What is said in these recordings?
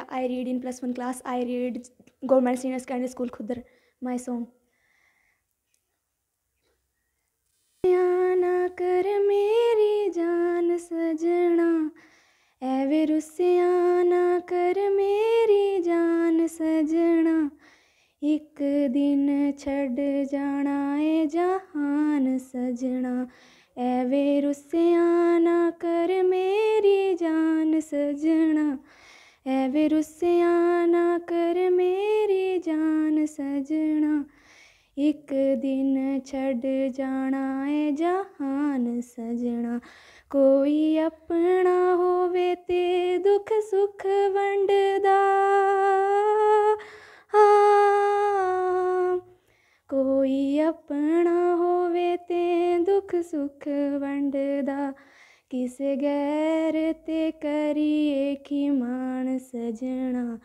Andrea. I read in plus one class. I read government senior secondary school Khudar. My song. ना कर मेरी जान सजना ए वे रुसिया ना कर मेरी जान सजना एक दिन छड़ जाना है जहान सजना ਐ ਵੇ ਰੁੱਸਿਆ ਨਾ ਕਰ ਮੇਰੀ ਜਾਨ ਸਜਣਾ ਐ ਵਿਰਸਿਆ ਨਾ ਕਰ ਮੇਰੀ ਜਾਨ ਸਜਣਾ ਇੱਕ ਦਿਨ ਛੱਡ ਜਾਣਾ ਐ ਜਹਾਨ ਸਜਣਾ ਕੋਈ ਆਪਣਾ ਹੋਵੇ ਤੇ ਦੁੱਖ ਸੁੱਖ ਵੰਡਦਾ ਕੋਈ ਆਪਣਾ ਹੋਵੇ ਤੇ ਦੁੱਖ ਸੁੱਖ ਵੰਡਦਾ ਕਿਸੇ ਗੈਰ ਤੇ ਕਰੀਏ ਕੀ ਮਾਨ ਸਜਣਾ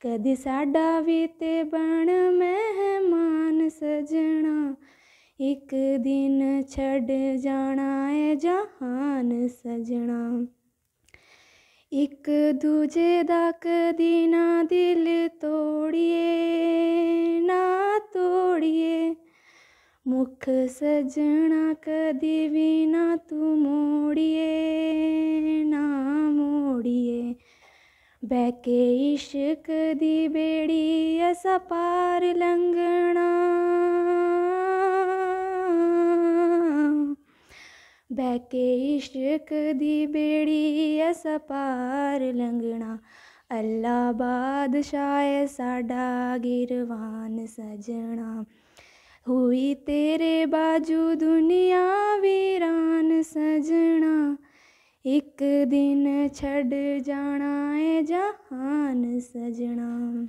ਕਦੀ ਸਾਡਾ ਵੀ ਤੇ ਬਣ ਮਹਿਮਾਨ ਸਜਣਾ ਇੱਕ ਦਿਨ ਛੱਡ ਜਾਣਾ ਏ ਜਹਾਨ ਸਜਣਾ ਇੱਕ ਦੂਜੇ ਦਾ ਕਦੀ देख सजना कदी भी ना तू मोड़िए ना मोड़िए बैके इश्क दी बेड़ी ऐसा पार लंघना बैके इश्क दी बेड़ी ऐसा पार लंघना अल्लाह बादशाह साडा गिरवान सजना ਹੋਈ ਤੇਰੇ ਬਾਜੂ ਦੁਨੀਆ ਵੀਰਾਨ ਸਜਣਾ ਇੱਕ ਦਿਨ ਛੱਡ ਜਾਣਾ ਏ ਜਹਾਨ ਸਜਣਾ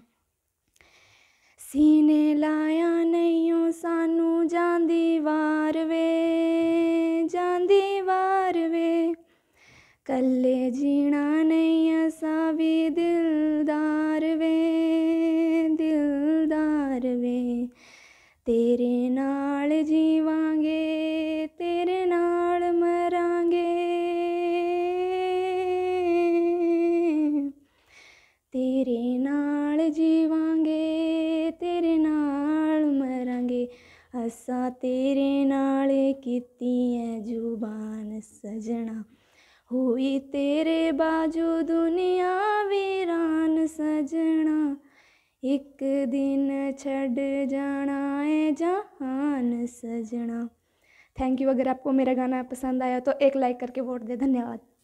ਸੀਨੇ ਲਾਇਆ ਨਹੀਂਓ ਸਾਨੂੰ ਜਾਂਦੀ ਵਾਰ ਵੇ ਜਾਂਦੀ ਵਾਰ ਵੇ ਕੱਲੇ ਜੀਣਾ ਨਹੀਂ ਅਸਾਂ ਵੀ ਦਿਲ ਤੇਰੇ ਨਾਲ ਜੀਵਾਂਗੇ ਤੇਰੇ ਨਾਲ ਮਰਾਂਗੇ ਅਸਾਂ ਤੇਰੇ ਨਾਲ ਕੀਤੀ ਐ ਜ਼ੁਬਾਨ ਸਜਣਾ ਹੋਈ ਤੇਰੇ ਬਾਜੂ ਦੁਨੀਆ ਵੀਰਾਨ ਸਜਣਾ ਇੱਕ ਦਿਨ ਛੱਡ ਜਾਣਾ ਹੈ ਜਹਾन सजना थैंक यू अगर आपको मेरा गाना पसंद आया तो एक लाइक करके वोट दे धन्यवाद